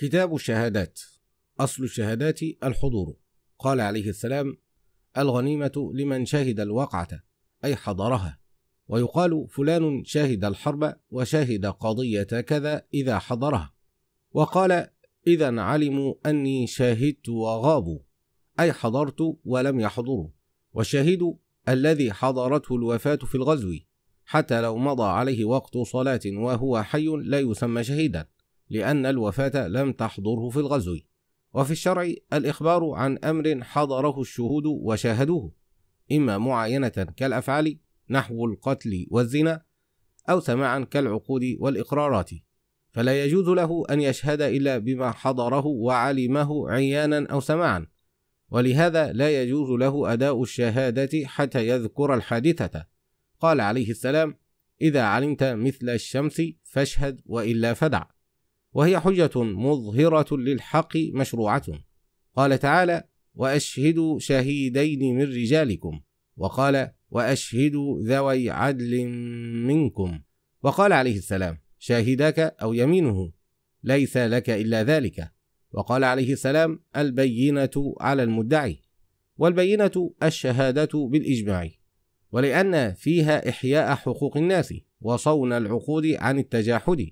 كتاب الشهادات أصل الشهادات الحضور قال عليه السلام الغنيمة لمن شهد الوقعة أي حضرها ويقال فلان شهد الحرب وشهد قضية كذا إذا حضرها وقال إذا علموا أني شاهدت وغابوا أي حضرت ولم يحضروا والشهيد الذي حضرته الوفاة في الغزو حتى لو مضى عليه وقت صلاة وهو حي لا يسمى شهيدا لأن الوفاة لم تحضره في الغزو وفي الشرع الإخبار عن أمر حضره الشهود وشاهدوه إما معاينة كالأفعال نحو القتل والزنا أو سماعا كالعقود والإقرارات فلا يجوز له أن يشهد إلا بما حضره وعلمه عيانا أو سماعا ولهذا لا يجوز له أداء الشهادة حتى يذكر الحادثة قال عليه السلام إذا علمت مثل الشمس فاشهد وإلا فدع وهي حجة مظهرة للحق مشروعة قال تعالى وأشهدوا شهيدين من رجالكم وقال وأشهدوا ذوي عدل منكم وقال عليه السلام شاهداك أو يمينه ليس لك إلا ذلك وقال عليه السلام البينة على المدعي والبينة الشهادة بالإجماع ولأن فيها إحياء حقوق الناس وصون العقود عن التجاحد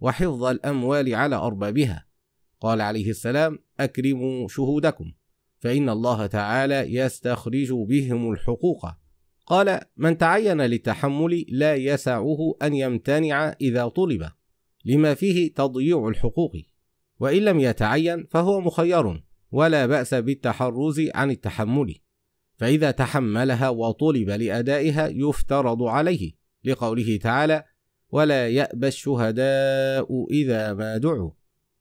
وحفظ الاموال على اربابها قال عليه السلام اكرموا شهودكم فان الله تعالى يستخرج بهم الحقوق قال من تعين للتحمل لا يسعه ان يمتنع اذا طلب لما فيه تضييع الحقوق وان لم يتعين فهو مخير ولا باس بالتحرز عن التحمل فاذا تحملها وطلب لادائها يفترض عليه لقوله تعالى ولا يأبى الشهداء إذا ما دعوا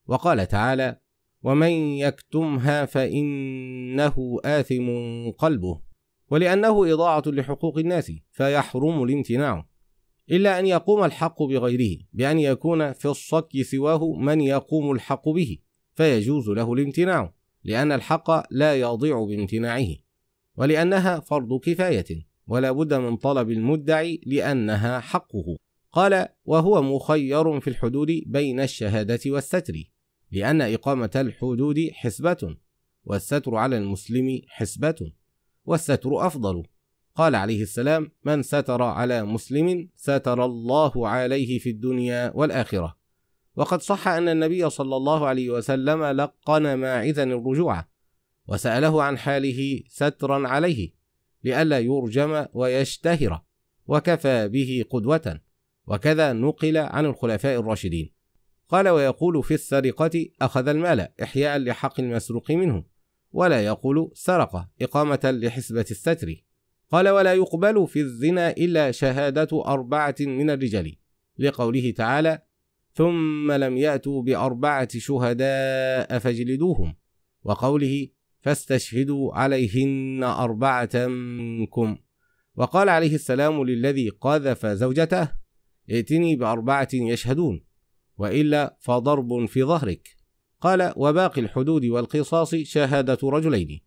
وقال تعالى ومن يكتمها فإنه آثم قلبه ولأنه إضاعة لحقوق الناس فيحرم الامتناع إلا أن يقوم الحق بغيره بأن يكون في الصك سواه من يقوم الحق به فيجوز له الامتناع لأن الحق لا يضيع بامتناعه ولأنها فرض كفاية ولا بد من طلب المدعي لأنها حقه قال وهو مخير في الحدود بين الشهادة والستر لأن إقامة الحدود حسبة والستر على المسلم حسبة والستر أفضل قال عليه السلام من ستر على مسلم ستر الله عليه في الدنيا والآخرة وقد صح أن النبي صلى الله عليه وسلم لقن ماعزا الرجوع وسأله عن حاله سترا عليه لئلا يرجم ويشتهر وكفى به قدوة وكذا نقل عن الخلفاء الراشدين قال ويقول في السرقة أخذ المال إحياء لحق المسروق منه ولا يقول سرق إقامة لحسبة الستر قال ولا يقبل في الزنا إلا شهادة أربعة من الرجال لقوله تعالى ثم لم يأتوا بأربعة شهداء فاجلدوهم وقوله فاستشهدوا عليهن أربعة منكم وقال عليه السلام للذي قذف زوجته ائتني بأربعة يشهدون وإلا فضرب في ظهرك قال وباقي الحدود والقصاص شهادة رجلين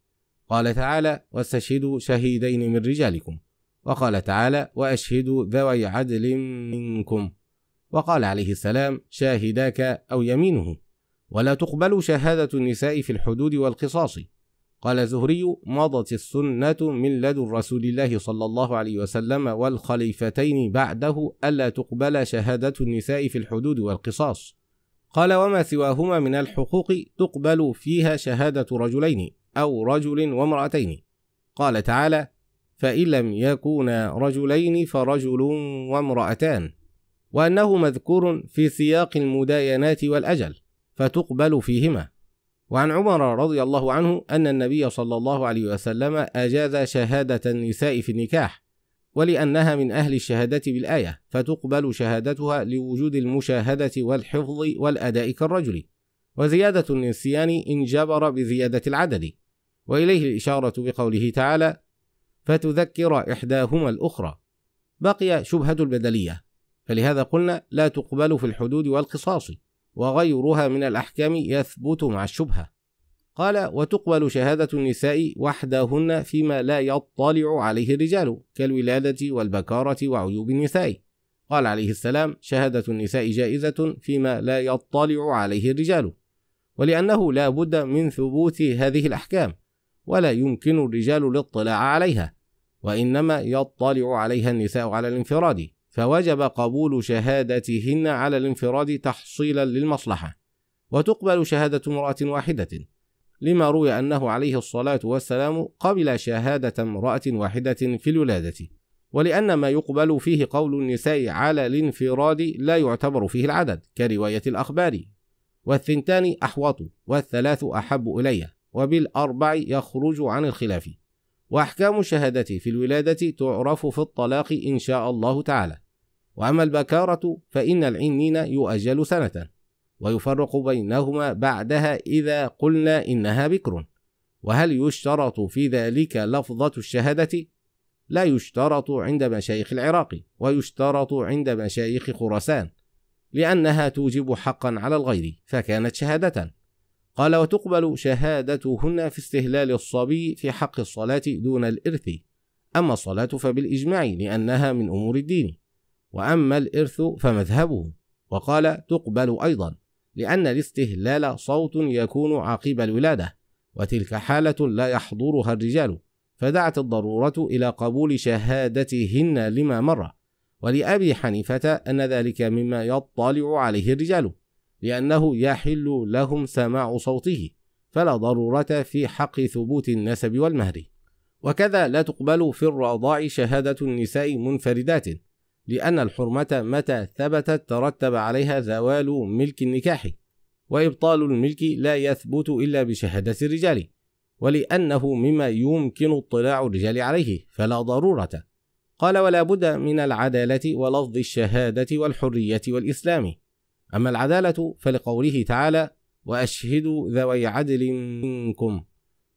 قال تعالى واستشهدوا شهيدين من رجالكم وقال تعالى وأشهدوا ذوي عدل منكم وقال عليه السلام شاهداك أو يمينه ولا تقبل شهادة النساء في الحدود والقصاص قال زهري مضت السنة من لدن رسول الله صلى الله عليه وسلم والخليفتين بعده ألا تقبل شهادة النساء في الحدود والقصاص قال وما سواهما من الحقوق تقبل فيها شهادة رجلين أو رجل وامرأتين قال تعالى فإن لم يكونا رجلين فرجل وامرأتان وأنه مذكور في سياق المداينات والأجل فتقبل فيهما وعن عمر رضي الله عنه أن النبي صلى الله عليه وسلم أجاز شهادة النساء في النكاح ولأنها من أهل الشهادة بالآية فتقبل شهادتها لوجود المشاهدة والحفظ والأداء كالرجل وزيادة النسيان إن جبر بزيادة العدد وإليه الإشارة بقوله تعالى فتذكر إحداهما الأخرى بقي شبهة البدلية فلهذا قلنا لا تقبل في الحدود والقصاص وغيرها من الأحكام يثبت مع الشبهة قال وتقبل شهادة النساء وحدهن فيما لا يطلع عليه الرجال كالولادة والبكارة وعيوب النساء قال عليه السلام شهادة النساء جائزة فيما لا يطلع عليه الرجال ولأنه لا بد من ثبوت هذه الأحكام ولا يمكن الرجال الاطلاع عليها وإنما يطلع عليها النساء على الانفراد فوجب قبول شهادتهن على الانفراد تحصيلا للمصلحة وتقبل شهادة امرأة واحدة لما روي أنه عليه الصلاة والسلام قبل شهادة امرأة واحدة في الولادة ولأن ما يقبل فيه قول النساء على الانفراد لا يعتبر فيه العدد كرواية الأخبار والثنتان أحوط والثلاث أحب إلي وبالأربع يخرج عن الخلاف وأحكام الشهادة في الولادة تعرف في الطلاق إن شاء الله تعالى وأما البكارة فإن العنين يؤجل سنة ويفرق بينهما بعدها إذا قلنا إنها بكر وهل يشترط في ذلك لفظة الشهادة؟ لا يشترط عند مشايخ العراق ويشترط عند مشايخ خراسان لأنها توجب حقا على الغير فكانت شهادة قال وتقبل شهادتهن في استهلال الصبي في حق الصلاة دون الإرث أما الصلاة فبالإجماع لأنها من أمور الدين وأما الإرث فمذهبه وقال تقبل أيضا لأن الاستهلال صوت يكون عقب الولادة وتلك حالة لا يحضرها الرجال فدعت الضرورة إلى قبول شهادتهن لما مر ولأبي حنيفة أن ذلك مما يطلع عليه الرجال لأنه يحل لهم سماع صوته فلا ضرورة في حق ثبوت النسب والمهر وكذا لا تقبل في الرضاع شهادة النساء منفردات لأن الحرمة متى ثبتت ترتب عليها زوال ملك النكاح وإبطال الملك لا يثبت إلا بشهادة الرجال ولأنه مما يمكن اطلاع الرجال عليه فلا ضرورة قال ولا بد من العدالة ولفظ الشهادة والحرية والإسلام أما العدالة فلقوله تعالى وأشهد ذوي عدل منكم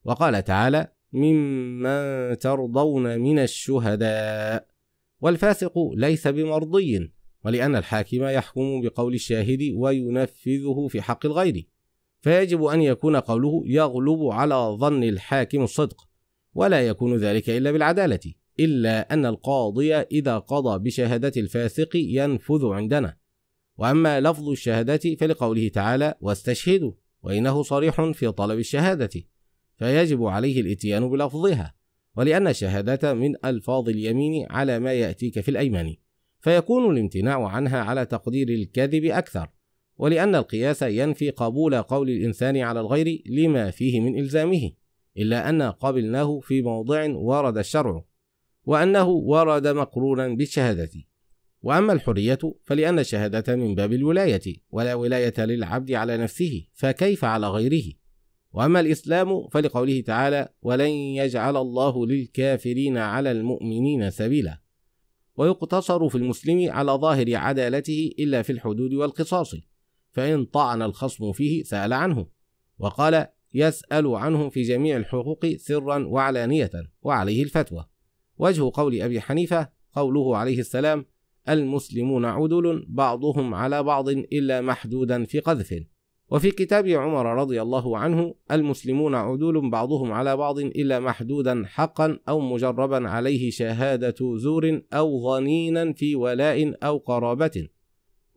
وقال تعالى ممن ترضون من الشهداء والفاسق ليس بمرضي ولأن الحاكم يحكم بقول الشاهد وينفذه في حق الغير فيجب أن يكون قوله يغلب على ظن الحاكم الصدق ولا يكون ذلك إلا بالعدالة إلا أن القاضي إذا قضى بشهادة الفاسق ينفذ عندنا وأما لفظ الشهادة فلقوله تعالى واستشهدوا وإنه صريح في طلب الشهادة فيجب عليه الإتيان بلفظها ولأن الشهادة من ألفاظ اليمين على ما يأتيك في الأيمان فيكون الامتناع عنها على تقدير الكذب أكثر ولأن القياس ينفي قبول قول الإنسان على الغير لما فيه من إلزامه إلا أن قبلناه في موضع ورد الشرع وأنه ورد مقرونا بالشهادة وأما الحرية فلأن الشهادة من باب الولاية ولا ولاية للعبد على نفسه فكيف على غيره واما الاسلام فلقوله تعالى ولن يجعل الله للكافرين على المؤمنين سبيلا ويقتصر في المسلم على ظاهر عدالته الا في الحدود والقصاص فان طعن الخصم فيه سال عنه وقال يسال عنه في جميع الحقوق سرا وعلانيه وعليه الفتوى وجه قول ابي حنيفه قوله عليه السلام المسلمون عدل بعضهم على بعض الا محدودا في قذف وفي كتاب عمر رضي الله عنه المسلمون عدول بعضهم على بعض إلا محدودا حقا أو مجربا عليه شهادة زور أو ظنينا في ولاء أو قرابة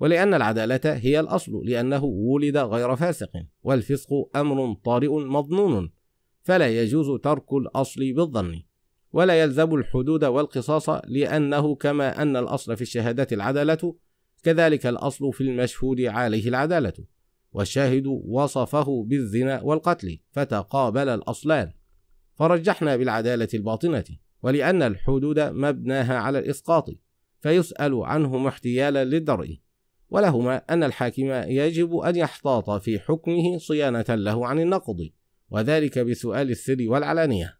ولأن العدالة هي الأصل لأنه ولد غير فاسق والفسق أمر طارئ مظنون فلا يجوز ترك الأصل بالظن ولا يلزم الحدود والقصاص لأنه كما أن الأصل في الشهادات العدالة كذلك الأصل في المشهود عليه العدالة والشاهد وصفه بالزنا والقتل فتقابل الأصلان فرجحنا بالعدالة الباطنة ولأن الحدود مبناها على الإسقاط فيسأل عنهم احتيالا للدرء ولهما أن الحاكم يجب أن يحتاط في حكمه صيانة له عن النقض وذلك بسؤال السر والعلانية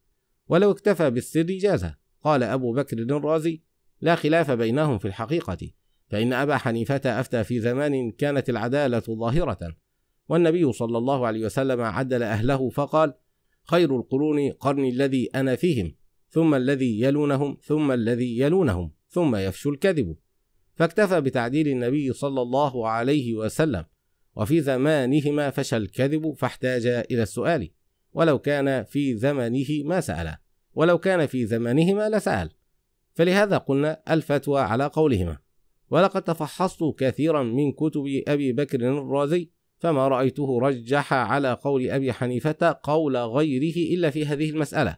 ولو اكتفى بالسر جاز قال أبو بكر الرازي لا خلاف بينهم في الحقيقة فإن أبا حنيفة أفتى في زمان كانت العدالة ظاهرة والنبي صلى الله عليه وسلم عدل أهله فقال خير القرون قرني الذي أنا فيهم ثم الذي يلونهم ثم الذي يلونهم ثم يفشو الكذب فاكتفى بتعديل النبي صلى الله عليه وسلم وفي زمانهما فشى الكذب فاحتاج إلى السؤال ولو كان في زمنه ما سأل ولو كان في زمانهما لسأل فلهذا قلنا الفتوى على قولهما ولقد تفحصت كثيرا من كتب أبي بكر الرازي فما رأيته رجح على قول أبي حنيفة قول غيره إلا في هذه المسألة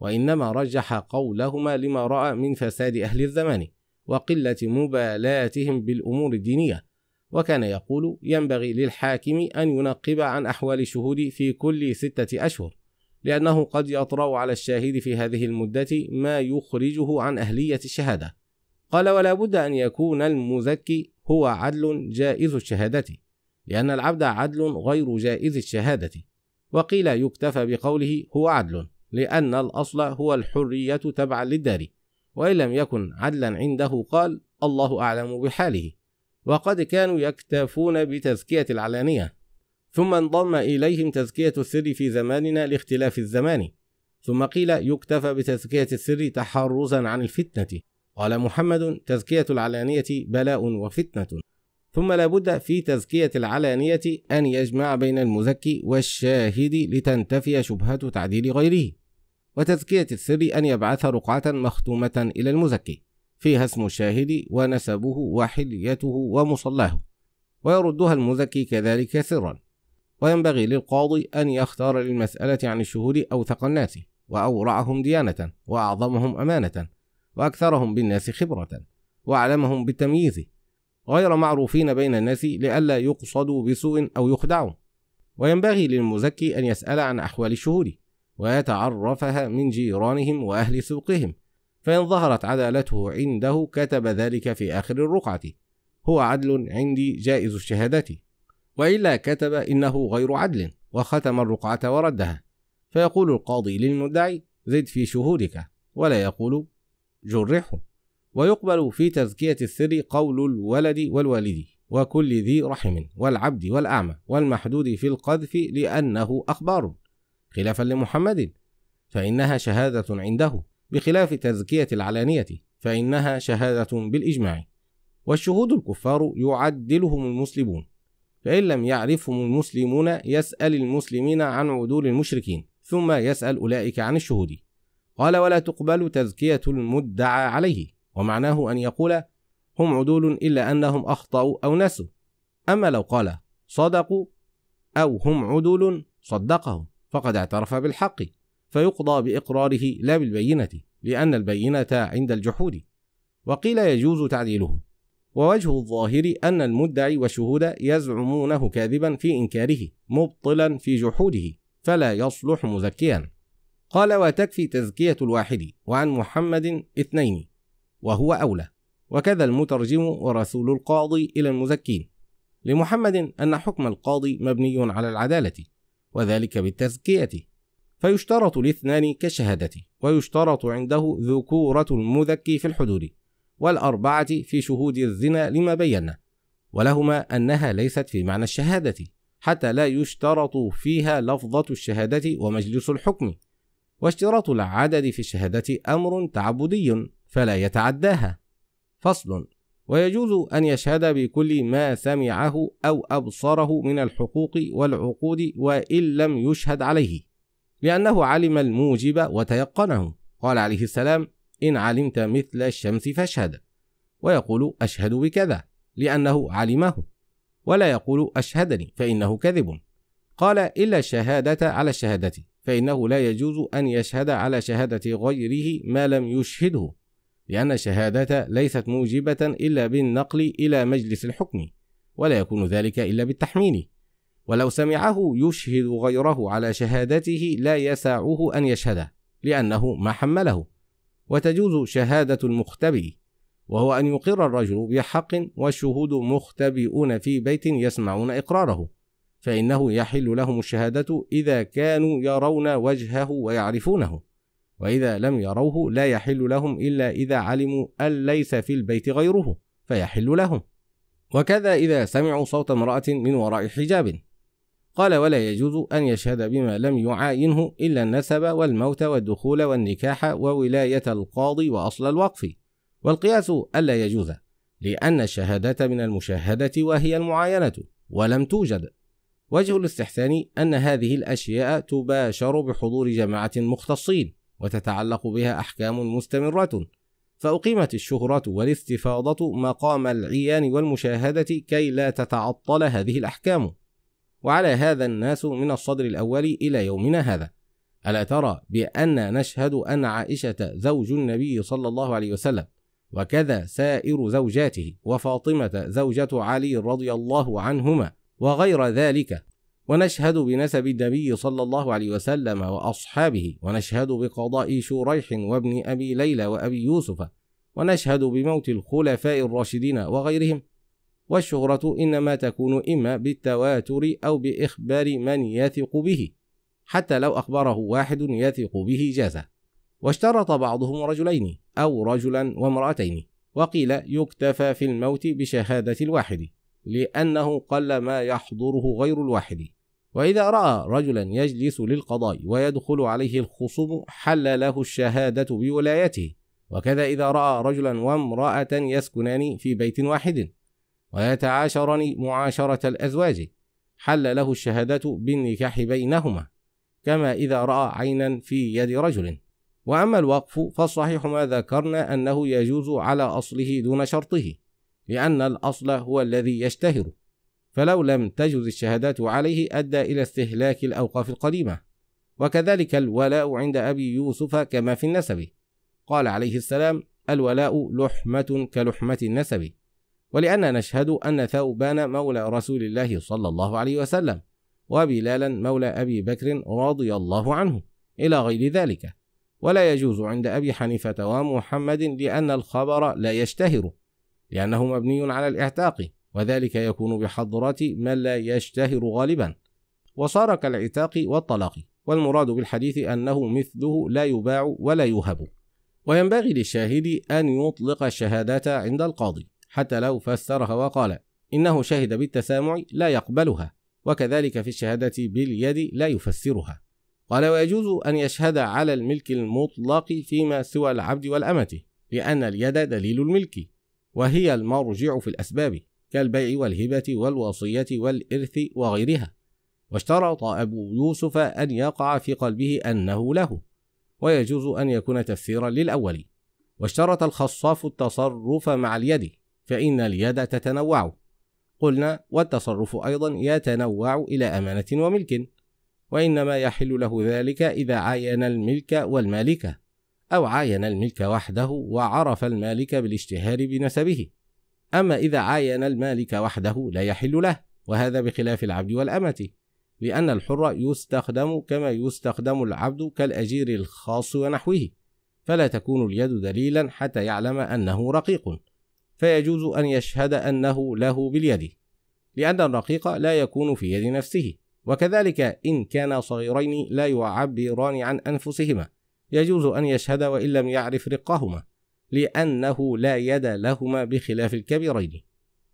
وإنما رجح قولهما لما رأى من فساد أهل الزمان وقلة مبالاتهم بالأمور الدينية وكان يقول ينبغي للحاكم أن ينقب عن أحوال الشهود في كل ستة أشهر لأنه قد يطرأ على الشاهد في هذه المدة ما يخرجه عن أهلية الشهادة قال ولا بد أن يكون المزكي هو عدل جائز الشهادة لأن العبد عدل غير جائز الشهادة وقيل يكتفى بقوله هو عدل لأن الأصل هو الحرية تبعا للدار وإن لم يكن عدلا عنده قال الله أعلم بحاله وقد كانوا يكتفون بتزكية العلانية ثم انضم إليهم تزكية السر في زماننا لاختلاف الزمان ثم قيل يكتفى بتزكية السر تحرزا عن الفتنة قال محمد تزكية العلانية بلاء وفتنة ثم لا بد في تزكية العلانية أن يجمع بين المزكي والشاهد لتنتفي شبهة تعديل غيره وتزكية السر أن يبعث رقعة مختومة إلى المزكي فيها اسم الشاهد ونسبه وحليته ومصلاه ويردها المزكي كذلك سرا وينبغي للقاضي أن يختار للمسألة عن الشهود أوثق الناس وأورعهم ديانة وأعظمهم أمانة وأكثرهم بالناس خبرة وأعلمهم بالتمييز غير معروفين بين الناس لئلا يقصدوا بسوء أو يخدعوا وينبغي للمزكي أن يسأل عن أحوال الشهود ويتعرفها من جيرانهم وأهل سوقهم فإن ظهرت عدالته عنده كتب ذلك في آخر الرقعة هو عدل عندي جائز الشهادة وإلا كتب إنه غير عدل وختم الرقعة وردها فيقول القاضي للمدعي زد في شهودك ولا يقول جرحوا ويقبل في تزكية السر قول الولد والوالد وكل ذي رحم والعبد والأعمى والمحدود في القذف لأنه أخبار خلافا لمحمد فإنها شهادة عنده بخلاف تزكية العلانية فإنها شهادة بالإجماع والشهود الكفار يعدلهم المسلمون فإن لم يعرفهم المسلمون يسأل المسلمين عن عدول المشركين ثم يسأل أولئك عن الشهود قال ولا تقبل تزكية المدعى عليه ومعناه أن يقول هم عدول إلا أنهم أخطأوا أو نسوا أما لو قال صدقوا أو هم عدول صدقهم فقد اعترف بالحق فيقضى بإقراره لا بالبينة لأن البينة عند الجحود وقيل يجوز تعديله ووجه الظاهر أن المدعي والشهود يزعمونه كاذبا في إنكاره مبطلا في جحوده فلا يصلح مزكيا قال وتكفي تزكية الواحد وعن محمد اثنين وهو أولى وكذا المترجم ورسول القاضي إلى المزكين لمحمد أن حكم القاضي مبني على العدالة وذلك بالتزكية فيشترط الاثنان كالشهادة ويشترط عنده ذكورة المذكي في الحدود والأربعة في شهود الزنا لما بينا ولهما أنها ليست في معنى الشهادة حتى لا يشترط فيها لفظة الشهادة ومجلس الحكم واشتراط العدد في الشهادة أمر تعبدي فلا يتعداها. فصل ويجوز أن يشهد بكل ما سمعه أو أبصره من الحقوق والعقود وإن لم يشهد عليه، لأنه علم الموجب وتيقنه، قال عليه السلام: إن علمت مثل الشمس فاشهد، ويقول أشهد بكذا، لأنه علمه، ولا يقول أشهدني فإنه كذب. قال إلا الشهادة على الشهادة فإنه لا يجوز أن يشهد على شهادة غيره ما لم يشهده لأن الشهادة ليست موجبة إلا بالنقل إلى مجلس الحكم ولا يكون ذلك إلا بالتحميل ولو سمعه يشهد غيره على شهادته لا يسعه أن يشهده لأنه ما حمله وتجوز شهادة المختبئ وهو أن يقر الرجل بحق والشهود مختبئون في بيت يسمعون إقراره فإنه يحل لهم الشهادة إذا كانوا يرون وجهه ويعرفونه وإذا لم يروه لا يحل لهم إلا إذا علموا أن ليس في البيت غيره فيحل لهم وكذا إذا سمعوا صوت امرأة من وراء حجاب قال ولا يجوز أن يشهد بما لم يعاينه إلا النسب والموت والدخول والنكاح وولاية القاضي وأصل الوقف والقياس ألا يجوز لأن الشهادة من المشاهدة وهي المعاينة ولم توجد وجه الاستحسان أن هذه الأشياء تباشر بحضور جماعة مختصين وتتعلق بها أحكام مستمرة فأقيمت الشهرة والاستفاضة مقام العيان والمشاهدة كي لا تتعطل هذه الأحكام وعلى هذا الناس من الصدر الأول إلى يومنا هذا ألا ترى بأن نشهد أن عائشة زوج النبي صلى الله عليه وسلم وكذا سائر زوجاته وفاطمة زوجة علي رضي الله عنهما وغير ذلك ونشهد بنسب النبي صلى الله عليه وسلم وأصحابه ونشهد بقضاء شريح وابن أبي ليلى وأبي يوسف ونشهد بموت الخلفاء الراشدين وغيرهم والشهرة إنما تكون إما بالتواتر أو بإخبار من يثق به حتى لو أخبره واحد يثق به جازه واشترط بعضهم رجلين أو رجلا وامرأتين وقيل يكتفى في الموت بشهادة الواحد لأنه قل ما يحضره غير الواحد وإذا رأى رجلا يجلس للقضاء ويدخل عليه الخصوم حل له الشهادة بولايته وكذا إذا رأى رجلا وامرأة يسكنان في بيت واحد ويتعاشران معاشرة الأزواج حل له الشهادة بالنكاح بينهما كما إذا رأى عينا في يد رجل وأما الوقف فالصحيح ما ذكرنا أنه يجوز على أصله دون شرطه لأن الأصل هو الذي يشتهر فلو لم تجز الشهادات عليه أدى إلى استهلاك الأوقاف القديمة وكذلك الولاء عند أبي يوسف كما في النسب قال عليه السلام الولاء لحمة كلحمة النسب ولأننا نشهد أن ثوبان مولى رسول الله صلى الله عليه وسلم وبلالا مولى أبي بكر رضي الله عنه إلى غير ذلك ولا يجوز عند أبي حنيفة ومحمد لأن الخبر لا يشتهر لأنه مبني على الإعتاق وذلك يكون بحضرة من لا يشتهر غالبا وصار كالعتاق والطلاق والمراد بالحديث أنه مثله لا يباع ولا يوهب وينبغي للشاهد أن يطلق الشهادة عند القاضي حتى لو فسرها وقال إنه شهد بالتسامع لا يقبلها وكذلك في الشهادة باليد لا يفسرها قال ويجوز أن يشهد على الملك المطلق فيما سوى العبد والأمة لأن اليد دليل الملك وهي المرجع في الأسباب كالبيع والهبة والوصية والإرث وغيرها واشترط أبو يوسف أن يقع في قلبه أنه له ويجوز أن يكون تفسيرا للأول واشترط الخصاف التصرف مع اليد فإن اليد تتنوع قلنا والتصرف أيضا يتنوع إلى أمانة وملك وإنما يحل له ذلك إذا عاين الملك والمالكة أو عاين الملك وحده وعرف المالك بالاشتهار بنسبه أما إذا عاين المالك وحده لا يحل له وهذا بخلاف العبد والأمة لأن الحر يستخدم كما يستخدم العبد كالأجير الخاص ونحوه فلا تكون اليد دليلا حتى يعلم أنه رقيق فيجوز أن يشهد أنه له باليد لأن الرقيق لا يكون في يد نفسه وكذلك إن كانا صغيرين لا يعبران عن أنفسهما يجوز أن يشهد وإن لم يعرف رقهما لأنه لا يد لهما بخلاف الكبيرين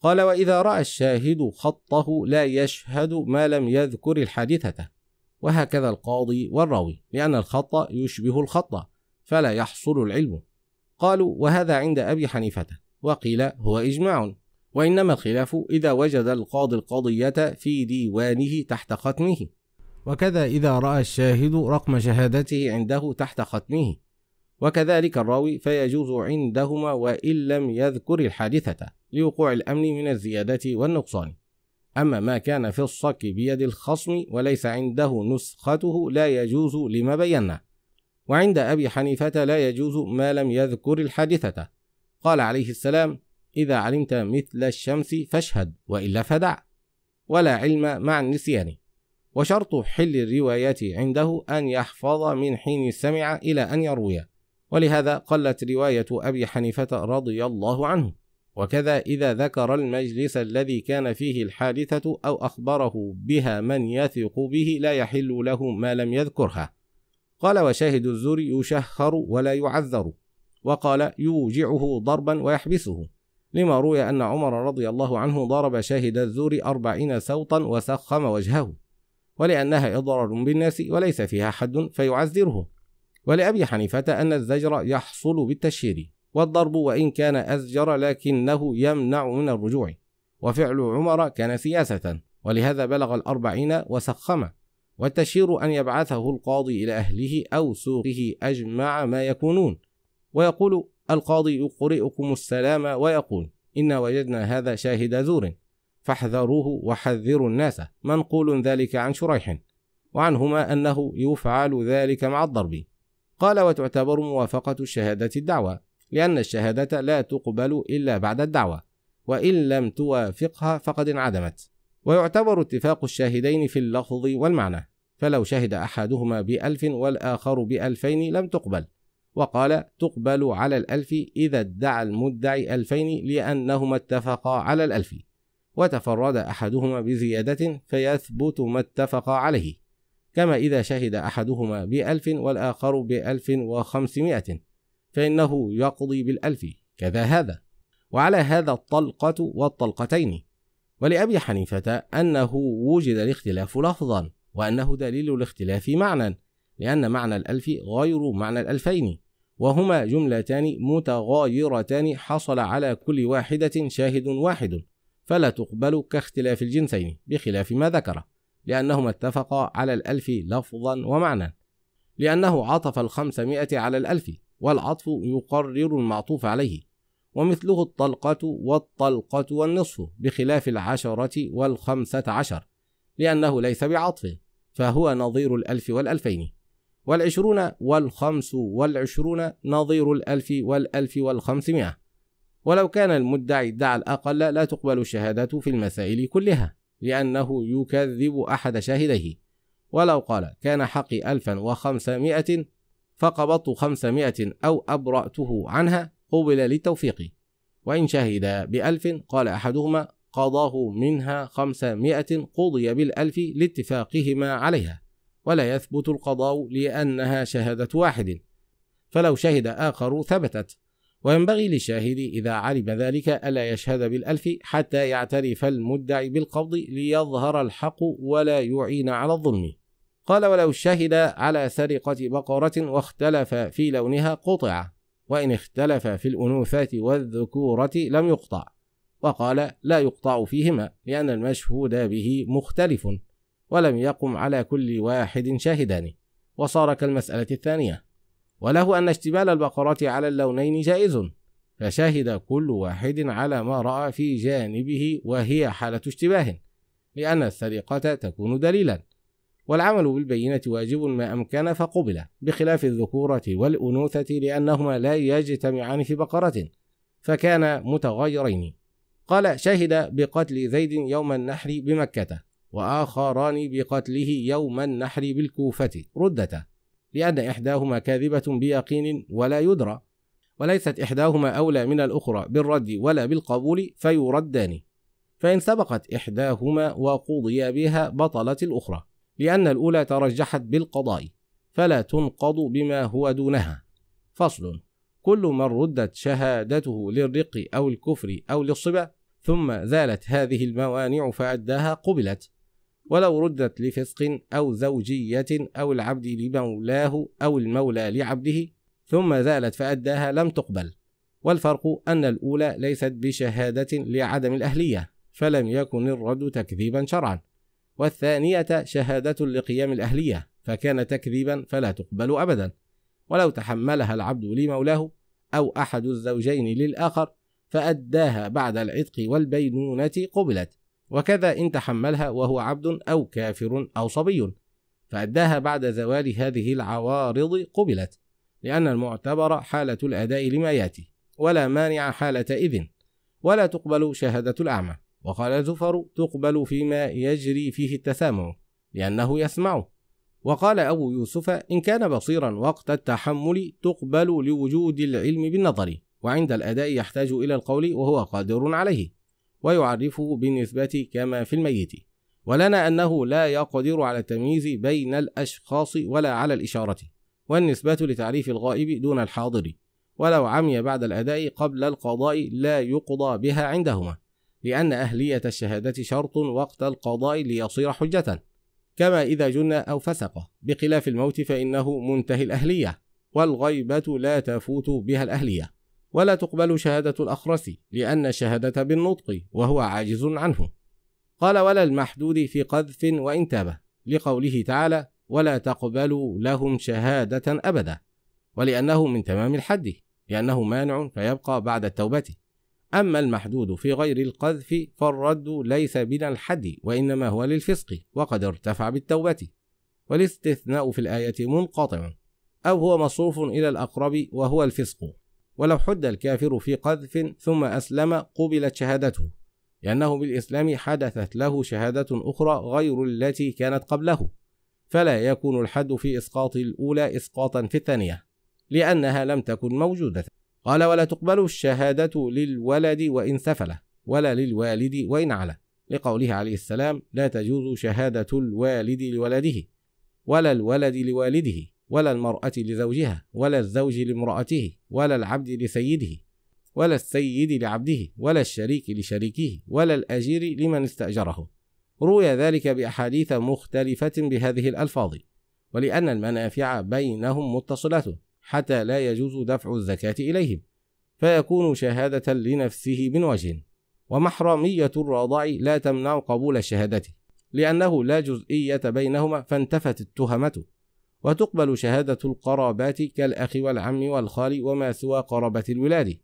قال وإذا رأى الشاهد خطه لا يشهد ما لم يذكر الحادثة وهكذا القاضي والراوي لأن الخط يشبه الخط فلا يحصل العلم قالوا وهذا عند أبي حنيفة وقيل هو إجماع وإنما الخلاف إذا وجد القاضي القضية في ديوانه تحت ختمه وكذا إذا رأى الشاهد رقم شهادته عنده تحت ختمه وكذلك الراوي فيجوز عندهما وإن لم يذكر الحادثة لوقوع الأمن من الزيادة والنقصان أما ما كان في الصك بيد الخصم وليس عنده نسخته لا يجوز لما بينا وعند أبي حنيفة لا يجوز ما لم يذكر الحادثة قال عليه السلام إذا علمت مثل الشمس فاشهد وإلا فدع ولا علم مع النسيان وشرط حل الرواية عنده أن يحفظ من حين سمع إلى أن يروي ولهذا قلت رواية أبي حنيفة رضي الله عنه وكذا إذا ذكر المجلس الذي كان فيه الحادثة أو أخبره بها من يثق به لا يحل له ما لم يذكرها قال وشاهد الزور يشهر ولا يعذر وقال يوجعه ضربا ويحبسه لما روي أن عمر رضي الله عنه ضرب شاهد الزور أربعين سوطا وسخم وجهه ولأنها إضرار بالناس وليس فيها حد فيعذره ولأبي حنيفة أن الزجر يحصل بالتشهير والضرب وإن كان أزجر لكنه يمنع من الرجوع وفعل عمر كان سياسة ولهذا بلغ الأربعين وسخم والتشهير أن يبعثه القاضي إلى أهله أو سوقه أجمع ما يكونون ويقول القاضي يقرئكم السلام ويقول إنا وجدنا هذا شاهد زور فاحذروه وحذروا الناس منقول ذلك عن شريح وعنهما أنه يفعل ذلك مع الضرب قال وتعتبر موافقة الشهادة الدعوة لأن الشهادة لا تقبل إلا بعد الدعوة وإن لم توافقها فقد انعدمت ويعتبر اتفاق الشاهدين في اللفظ والمعنى فلو شهد أحدهما بألف والآخر بألفين لم تقبل وقال تقبل على الألف إذا ادعى المدعي ألفين لأنهما اتفقا على الألف وتفرد احدهما بزياده فيثبت ما اتفق عليه كما اذا شهد احدهما بالف والاخر بالف وخمسمائه فانه يقضي بالالف كذا هذا وعلى هذا الطلقه والطلقتين ولابي حنيفه انه وجد الاختلاف لفظا وانه دليل الاختلاف معنى لان معنى الالف غير معنى الالفين وهما جملتان متغايرتان حصل على كل واحده شاهد واحد فلا تقبل كاختلاف الجنسين بخلاف ما ذكره لأنهما اتفقا على الألف لفظا ومعنى لأنه عطف الخمسمائة على الألف والعطف يقرر المعطوف عليه ومثله الطلقة والطلقة والنصف بخلاف العشرة والخمسة عشر لأنه ليس بعطف فهو نظير الألف والألفين والعشرون والخمس والعشرون نظير الألف والألف والخمسمائة ولو كان المدعي ادعى الأقل لا تقبل شهادته في المسائل كلها لأنه يكذب أحد شاهديه ولو قال كان حقي ألفا وخمسمائة فقبضت خمسمائة أو أبرأته عنها قبل للتوفيق وإن شهد بألف قال أحدهما قضاه منها خمسمائة قضي بالألف لاتفاقهما عليها ولا يثبت القضاء لأنها شهادة واحد فلو شهد آخر ثبتت وينبغي للشاهد إذا علم ذلك ألا يشهد بالألف حتى يعترف المدعي بالقبض ليظهر الحق ولا يعين على الظلم قال ولو شهد على سرقة بقرة واختلف في لونها قطع وإن اختلف في الأنوثة والذكورة لم يقطع وقال لا يقطع فيهما لأن المشهود به مختلف ولم يقم على كل واحد شاهدان وصار كالمسألة الثانية وله أن اشتبال البقرات على اللونين جائز فشهد كل واحد على ما رأى في جانبه وهي حالة اشتباه لأن السرقة تكون دليلا والعمل بالبينة واجب ما أمكن فقبل بخلاف الذكورة والأنوثة لأنهما لا يجتمعان في بقرة فكان متغيرين قال شهد بقتل زيد يوم النحر بمكة وآخران بقتله يوم النحر بالكوفة ردته لأن إحداهما كاذبة بيقين ولا يدرى وليست إحداهما أولى من الأخرى بالرد ولا بالقبول فيردان فإن سبقت إحداهما وقضي بها بطلت الأخرى لأن الأولى ترجحت بالقضاء فلا تنقض بما هو دونها فصل كل من ردت شهادته للرق أو الكفر أو للصبا ثم زالت هذه الموانع فأداها قبلت ولو ردت لفسق أو زوجية أو العبد لمولاه أو المولى لعبده ثم زالت فأداها لم تقبل والفرق أن الأولى ليست بشهادة لعدم الأهلية فلم يكن الرد تكذيبا شرعا والثانية شهادة لقيام الأهلية فكان تكذيبا فلا تقبل أبدا ولو تحملها العبد لمولاه أو أحد الزوجين للآخر فأداها بعد العتق والبينونة قبلت وكذا إن تحملها وهو عبد أو كافر أو صبي فأداها بعد زوال هذه العوارض قبلت لأن المعتبر حالة الأداء لما يأتي ولا مانع حالة إذن ولا تقبل شهادة الأعمى وقال زفر تقبل فيما يجري فيه التسامع لأنه يسمع وقال أبو يوسف إن كان بصيرا وقت التحمل تقبل لوجود العلم بالنظر وعند الأداء يحتاج إلى القول وهو قادر عليه ويعرفه بالنسبة كما في الميت ولنا أنه لا يقدر على التمييز بين الأشخاص ولا على الإشارة والنسبة لتعريف الغائب دون الحاضر ولو عمي بعد الأداء قبل القضاء لا يقضى بها عندهما لأن أهلية الشهادة شرط وقت القضاء ليصير حجة كما إذا جن أو فسق بخلاف الموت فإنه منتهي الأهلية والغيبة لا تفوت بها الأهلية ولا تقبل شهادة الأخرس لأن الشهادة بالنطق وهو عاجز عنه قال ولا المحدود في قذف وإن تاب لقوله تعالى ولا تقبل لهم شهادة أبدا ولأنه من تمام الحد لأنه مانع فيبقى بعد التوبة أما المحدود في غير القذف فالرد ليس بلا الحد وإنما هو للفسق وقد ارتفع بالتوبة والاستثناء في الآية منقطع أو هو مصروف إلى الأقرب وهو الفسق ولو حد الكافر في قذف ثم أسلم قبلت شهادته لأنه بالإسلام حدثت له شهادة أخرى غير التي كانت قبله فلا يكون الحد في إسقاط الأولى إسقاطا في الثانية لأنها لم تكن موجودة قال ولا تقبل الشهادة للولد وإن سفله ولا للوالد وإن علا لقوله عليه السلام لا تجوز شهادة الوالد لولده ولا الولد لوالده ولا المرأة لزوجها ولا الزوج لامرأته ولا العبد لسيده ولا السيد لعبده ولا الشريك لشريكه ولا الأجير لمن استأجره روي ذلك بأحاديث مختلفة بهذه الألفاظ ولأن المنافع بينهم متصلة حتى لا يجوز دفع الزكاة إليهم فيكون شهادة لنفسه من وجه ومحرمية الرضاع لا تمنع قبول الشهادة لأنه لا جزئية بينهما فانتفت التهمة وتقبل شهادة القرابات كالأخ والعم والخال وما سوى قرابة الولاد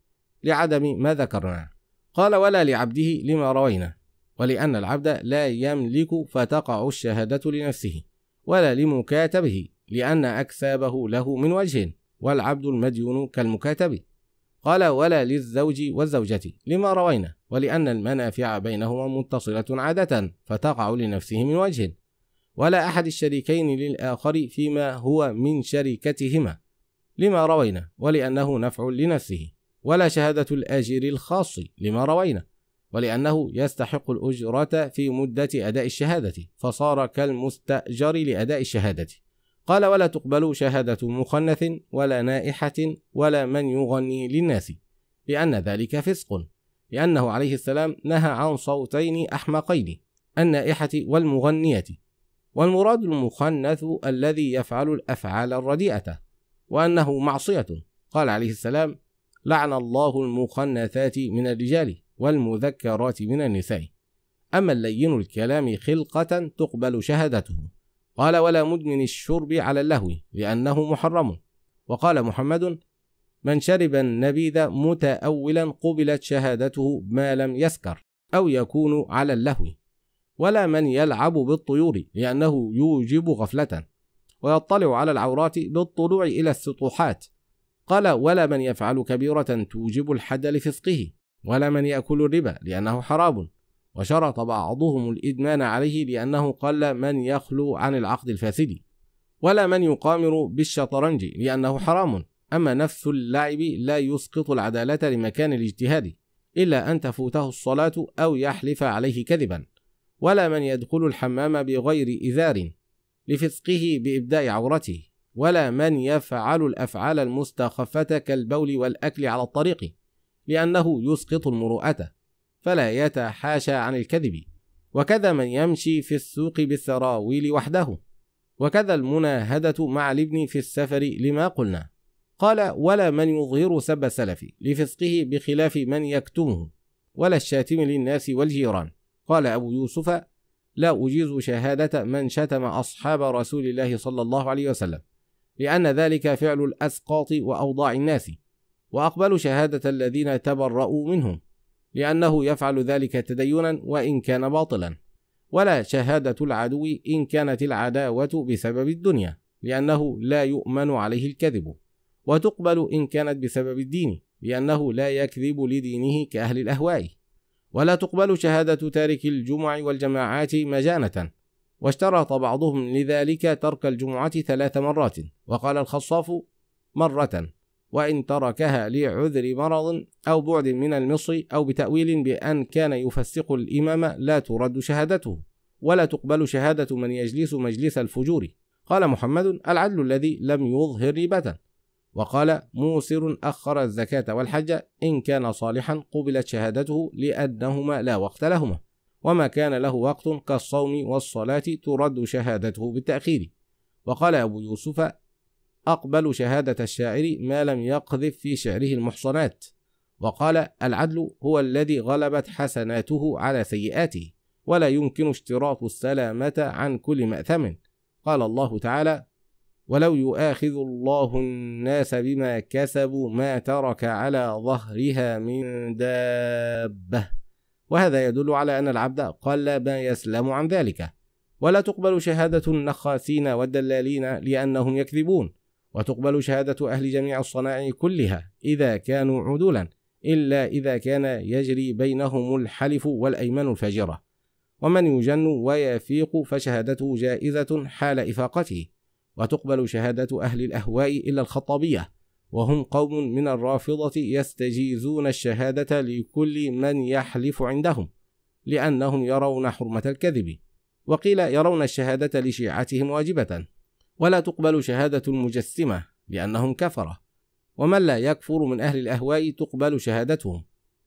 لعدم ما ذكرناه قال ولا لعبده لما روينا ولأن العبد لا يملك فتقع الشهادة لنفسه ولا لمكاتبه لأن أكسابه له من وجه والعبد المديون كالمكاتب قال ولا للزوج والزوجة لما روينا ولأن المنافع بينهما متصلة عادة فتقع لنفسه من وجه ولا أحد الشريكين للآخر فيما هو من شركتهما لما روينا ولأنه نفع لنفسه ولا شهادة الآجر الخاص لما روينا ولأنه يستحق الأجرة في مدة أداء الشهادة فصار كالمستأجر لأداء الشهادة قال ولا تقبل شهادة مخنث ولا نائحة ولا من يغني للناس لأن ذلك فسق لأنه عليه السلام نهى عن صوتين أحمقين النائحة والمغنية والمراد المخنث الذي يفعل الافعال الرديئه وانه معصيه قال عليه السلام لعن الله المخنثات من الرجال والمذكرات من النساء اما اللين الكلام خلقه تقبل شهادته قال ولا مدمن الشرب على اللهو لانه محرم وقال محمد من شرب النبيذ متاولا قبلت شهادته ما لم يسكر او يكون على اللهو ولا من يلعب بالطيور لأنه يوجب غفلة ويطلع على العورات بالطلوع إلى السطوحات قال ولا من يفعل كبيرة توجب الحد لفسقه ولا من يأكل الربا لأنه حرام وشرط بعضهم الإدمان عليه لأنه قل من يخلو عن العقد الفاسد ولا من يقامر بالشطرنج لأنه حرام أما نفس اللعب لا يسقط العدالة لمكان الاجتهاد إلا أن تفوته الصلاة أو يحلف عليه كذبا ولا من يدخل الحمام بغير إذار لفسقه بإبداء عورته ولا من يفعل الأفعال المستخفة كالبول والأكل على الطريق لأنه يسقط المروءة فلا يتحاشى عن الكذب وكذا من يمشي في السوق بالسراويل وحده وكذا المناهدة مع الابن في السفر لما قلنا قال ولا من يظهر سب السلف لفسقه بخلاف من يكتمه ولا الشاتم للناس والجيران قال أبو يوسف لا أجيز شهادة من شتم أصحاب رسول الله صلى الله عليه وسلم لأن ذلك فعل الأسقاط وأوضاع الناس وأقبل شهادة الذين تبرؤوا منهم لأنه يفعل ذلك تدينا وإن كان باطلا ولا شهادة العدو إن كانت العداوة بسبب الدنيا لأنه لا يؤمن عليه الكذب وتقبل إن كانت بسبب الدين لأنه لا يكذب لدينه كأهل الأهواء ولا تقبل شهادة تارك الجمع والجماعات مجانة واشترط بعضهم لذلك ترك الجمعة ثلاث مرات وقال الخصاف مرة وإن تركها لعذر مرض أو بعد من المص أو بتأويل بأن كان يفسق الإمام لا ترد شهادته ولا تقبل شهادة من يجلس مجلس الفجور قال محمد العدل الذي لم يظهر ربة وقال موسر أخر الزكاة والحج إن كان صالحا قبلت شهادته لأنهما لا وقت لهما وما كان له وقت كالصوم والصلاة ترد شهادته بالتأخير وقال أبو يوسف أقبل شهادة الشاعر ما لم يقذف في شعره المحصنات وقال العدل هو الذي غلبت حسناته على سيئاته ولا يمكن اشتراط السلامة عن كل مأثم قال الله تعالى ولو يؤاخذ الله الناس بما كسبوا ما ترك على ظهرها من دابه وهذا يدل على ان العبد قل ما يسلم عن ذلك ولا تقبل شهاده النخاسين والدلالين لانهم يكذبون وتقبل شهاده اهل جميع الصنائع كلها اذا كانوا عدولا الا اذا كان يجري بينهم الحلف والايمان الفاجره ومن يجن ويفيق فشهادته جائزه حال افاقته وتقبل شهادة أهل الأهواء إلا الخطابية وهم قوم من الرافضة يستجيزون الشهادة لكل من يحلف عندهم لأنهم يرون حرمة الكذب وقيل يرون الشهادة لشيعتهم واجبة ولا تقبل شهادة المجسمة لأنهم كفرة ومن لا يكفر من أهل الأهواء تقبل شهادتهم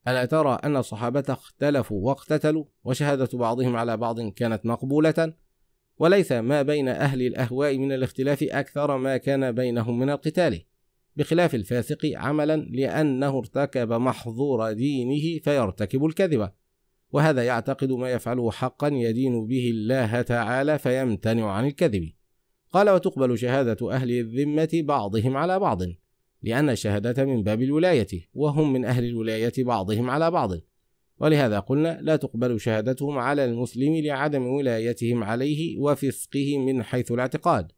ألا ترى أن الصحابة اختلفوا واقتتلوا وشهادة بعضهم على بعض كانت مقبولة وليس ما بين أهل الأهواء من الاختلاف أكثر ما كان بينهم من القتال بخلاف الفاسق عملا لأنه ارتكب محظور دينه فيرتكب الكذبة وهذا يعتقد ما يفعله حقا يدين به الله تعالى فيمتنع عن الكذب قال وتقبل شهادة أهل الذمة بعضهم على بعض لأن الشهادة من باب الولاية وهم من أهل الولاية بعضهم على بعض ولهذا قلنا لا تقبل شهادتهم على المسلم لعدم ولايتهم عليه وفسقه من حيث الاعتقاد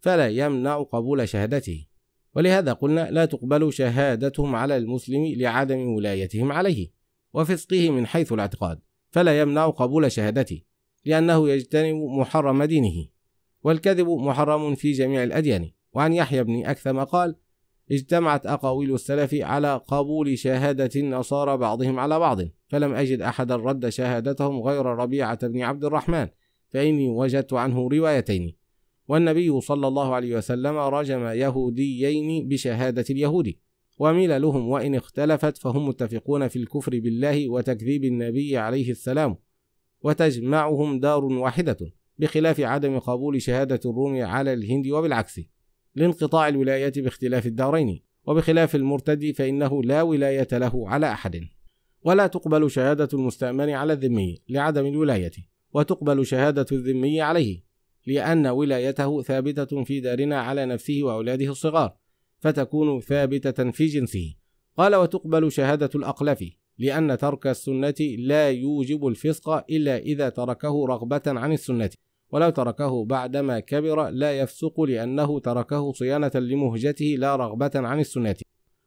فلا يمنع قبول شهادته ولهذا قلنا لا تقبل شهادتهم على المسلم لعدم ولايتهم عليه وفسقه من حيث الاعتقاد فلا يمنع قبول شهادته لأنه يجتنب محرم دينه والكذب محرم في جميع الأديان وعن يحيى بن أكثم قال اجتمعت أقاويل السلف على قبول شهادة النصارى بعضهم على بعض فلم أجد أحدا رد شهادتهم غير ربيعة بن عبد الرحمن فإني وجدت عنه روايتين والنبي صلى الله عليه وسلم رجم يهوديين بشهادة اليهودي ومللهم وإن اختلفت فهم متفقون في الكفر بالله وتكذيب النبي عليه السلام وتجمعهم دار واحدة بخلاف عدم قبول شهادة الروم على الهند وبالعكس لانقطاع الولايات باختلاف الدارين وبخلاف المرتد فإنه لا ولاية له على أحد ولا تقبل شهادة المستأمن على الذمي لعدم الولاية، وتقبل شهادة الذمي عليه لأن ولايته ثابتة في دارنا على نفسه وأولاده الصغار فتكون ثابتة في جنسه قال وتقبل شهادة الأقلف لأن ترك السنة لا يوجب الفسق إلا إذا تركه رغبة عن السنة ولو تركه بعدما كبر لا يفسق لأنه تركه صيانة لمهجته لا رغبة عن السنة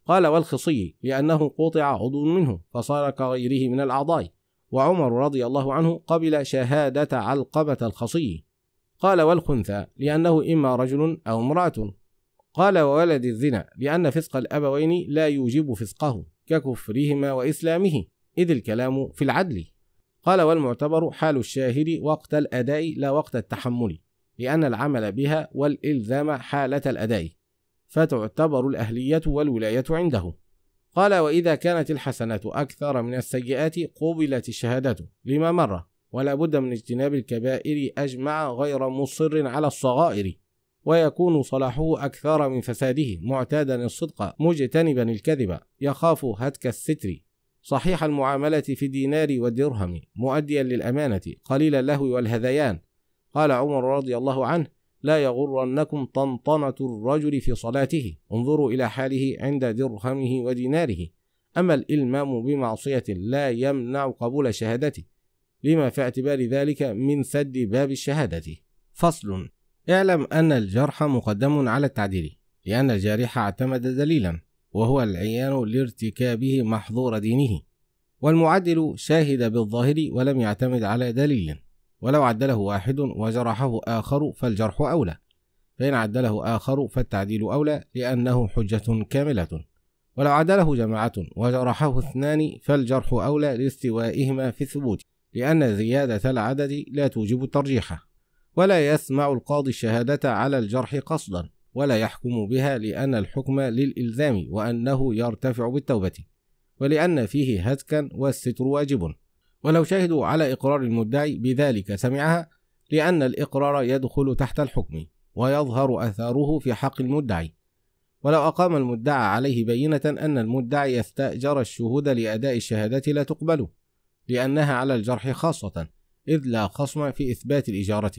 قال والخصي لأنه قطع عضو منه فصار كغيره من الأعضاء وعمر رضي الله عنه قبل شهادة علقمة الخصي قال والخنثى لأنه إما رجل أو امرأة قال وولد الزنا لأن فسق الأبوين لا يوجب فسقه ككفرهما وإسلامه إذ الكلام في العدل قال والمعتبر حال الشاهد وقت الأداء لا وقت التحمل لأن العمل بها والإلزام حالة الأداء فتعتبر الأهلية والولاية عنده قال وإذا كانت الحسنات أكثر من السيئات قبلت الشهادة لما مر ولا بد من اجتناب الكبائر أجمع غير مصر على الصغائر ويكون صلاحه أكثر من فساده معتادا الصدق مجتنبا الكذب يخاف هتك الستر صحيح المعاملة في الدينار والدرهم مؤديا للأمانة قليل اللهو والهذيان قال عمر رضي الله عنه لا يغرنكم طنطنة الرجل في صلاته انظروا إلى حاله عند درهمه وديناره أما الإلمام بمعصية لا يمنع قبول شهادته لما في اعتبار ذلك من سد باب الشهادة فصل اعلم أن الجرح مقدم على التعديل لأن الجارح اعتمد دليلا وهو العيان لارتكابه محظور دينه والمعدل شاهد بالظاهر ولم يعتمد على دليل ولو عدله واحد وجرحه آخر فالجرح أولى فإن عدله آخر فالتعديل أولى لأنه حجة كاملة ولو عدله جماعة وجرحه اثنان فالجرح أولى لاستوائهما في الثبوت لأن زيادة العدد لا توجب الترجيح ولا يسمع القاضي الشهادة على الجرح قصدا ولا يحكم بها لأن الحكم للإلزام وأنه يرتفع بالتوبة ولأن فيه هتكا والستر واجب ولو شهدوا على إقرار المدعي بذلك سمعها لأن الإقرار يدخل تحت الحكم ويظهر أثاره في حق المدعي ولو أقام المدعى عليه بينة أن المدعي يستأجر الشهود لأداء الشهادة لا تقبل لأنها على الجرح خاصة إذ لا خصم في إثبات الإجارة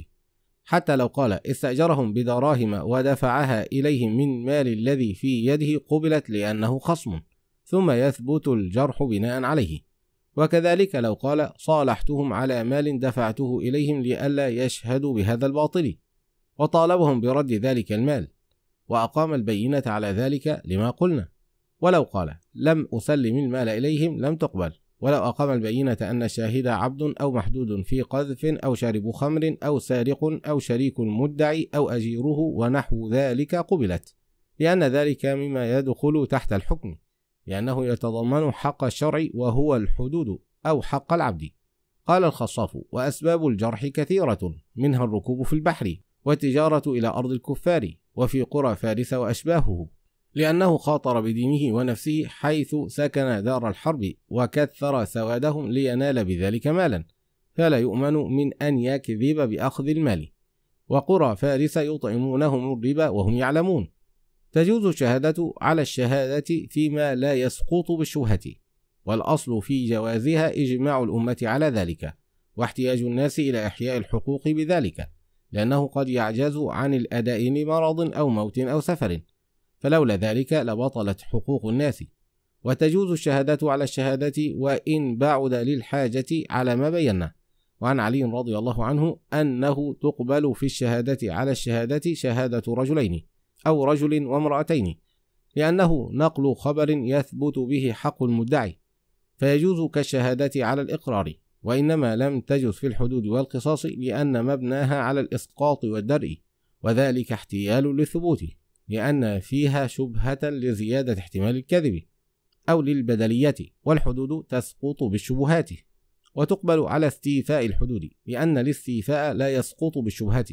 حتى لو قال استأجرهم بدراهم ودفعها إليهم من مال الذي في يده قبلت لأنه خصم ثم يثبت الجرح بناء عليه وكذلك لو قال صالحتهم على مال دفعته إليهم لئلا يشهدوا بهذا الباطل وطالبهم برد ذلك المال وأقام البينة على ذلك لما قلنا ولو قال لم أسلم المال إليهم لم تقبل ولو أقام البينة أن الشاهد عبد أو محدود في قذف أو شارب خمر أو سارق أو شريك مدعي أو أجيره ونحو ذلك قبلت لأن ذلك مما يدخل تحت الحكم لأنه يتضمن حق الشرع وهو الحدود أو حق العبد قال الخصاف وأسباب الجرح كثيرة منها الركوب في البحر والتجارة إلى أرض الكفار وفي قرى فارس وأشباهه لأنه خاطر بدينه ونفسه حيث سكن دار الحرب وكثر سوادهم لينال بذلك مالا فلا يؤمن من أن يكذب بأخذ المال وقرى فارس يطعمونهم الربا وهم يعلمون تجوز الشهادة على الشهادة فيما لا يسقط بالشبهة والأصل في جوازها إجماع الأمة على ذلك واحتياج الناس إلى إحياء الحقوق بذلك لأنه قد يعجز عن الأداء لمرض أو موت أو سفر فلولا ذلك لبطلت حقوق الناس وتجوز الشهادة على الشهادة وإن بعد للحاجة على ما بينا وعن علي رضي الله عنه أنه تقبل في الشهادة على الشهادة شهادة رجلين أو رجل وامرأتين لأنه نقل خبر يثبت به حق المدعي فيجوز كالشهادة على الإقرار وإنما لم تجز في الحدود والقصاص لأن مبناها على الإسقاط والدرء وذلك احتيال للثبوت لأن فيها شبهة لزيادة احتمال الكذب أو للبدلية والحدود تسقط بالشبهات وتقبل على استيفاء الحدود لأن الاستيفاء لا يسقط بالشبهات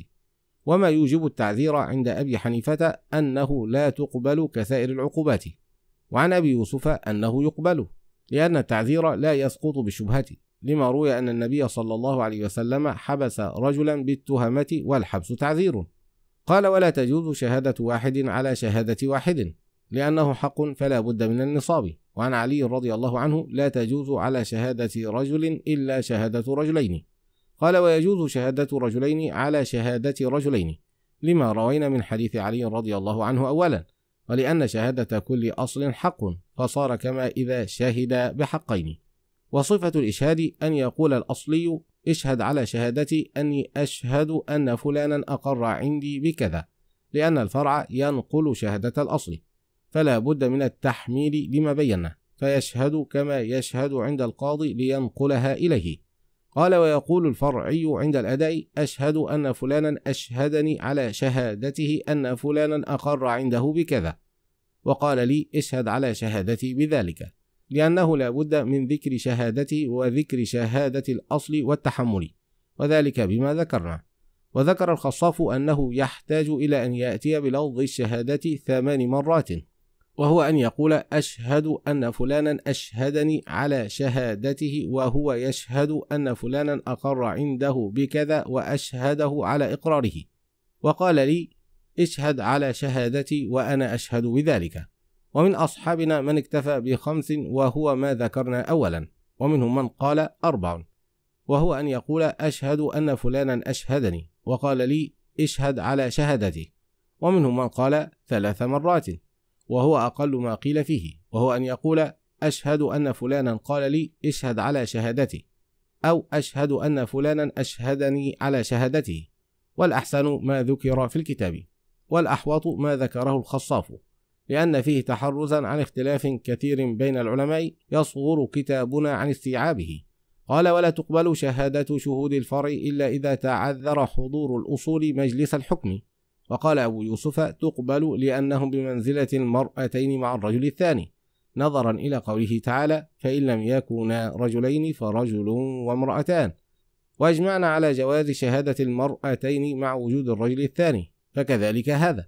وما يوجب التعذير عند أبي حنيفة أنه لا تقبل كسائر العقوبات وعن أبي يوسف أنه يقبل لأن التعذير لا يسقط بالشبهة لما روي أن النبي صلى الله عليه وسلم حبس رجلا بالتهمة والحبس تعذير قال ولا تجوز شهادة واحد على شهادة واحد لأنه حق فلا بد من النصاب وعن علي رضي الله عنه لا تجوز على شهادة رجل إلا شهادة رجلين قال ويجوز شهادة رجلين على شهادة رجلين لما روينا من حديث علي رضي الله عنه أولا ولأن شهادة كل أصل حق فصار كما إذا شهد بحقين وصفة الإشهاد أن يقول الأصلي اشهد على شهادتي أني أشهد أن فلانا أقر عندي بكذا لأن الفرع ينقل شهادة الأصل فلا بد من التحميل لما بينا فيشهد كما يشهد عند القاضي لينقلها إليه قال ويقول الفرعي عند الأداء أشهد أن فلانا أشهدني على شهادته أن فلانا أقر عنده بكذا وقال لي اشهد على شهادتي بذلك لأنه لا بد من ذكر شهادتي وذكر شهادة الأصل والتحمل وذلك بما ذكرنا وذكر الخصاف أنه يحتاج إلى أن يأتي بلفظ الشهادة ثمان مرات وهو أن يقول أشهد أن فلانا أشهدني على شهادته وهو يشهد أن فلانا أقر عنده بكذا وأشهده على إقراره وقال لي اشهد على شهادتي وأنا أشهد بذلك ومن أصحابنا من اكتفى بخمس وهو ما ذكرنا أولا ومنهم من قال أربع وهو أن يقول أشهد أن فلانا أشهدني وقال لي اشهد على شهادتي ومنهم من قال ثلاث مرات وهو أقل ما قيل فيه وهو أن يقول أشهد أن فلانا قال لي اشهد على شهادتي أو أشهد أن فلانا أشهدني على شهادته والأحسن ما ذكر في الكتاب والأحوط ما ذكره الخصاف لأن فيه تحرزا عن اختلاف كثير بين العلماء يصغر كتابنا عن استيعابه قال ولا تقبل شهادة شهود الفرع إلا إذا تعذر حضور الأصول مجلس الحكم وقال أبو يوسف تقبل لأنهم بمنزلة المرأتين مع الرجل الثاني نظرا إلى قوله تعالى فإن لم يكونا رجلين فرجل وامرأتان وأجمعنا على جواز شهادة المرأتين مع وجود الرجل الثاني فكذلك هذا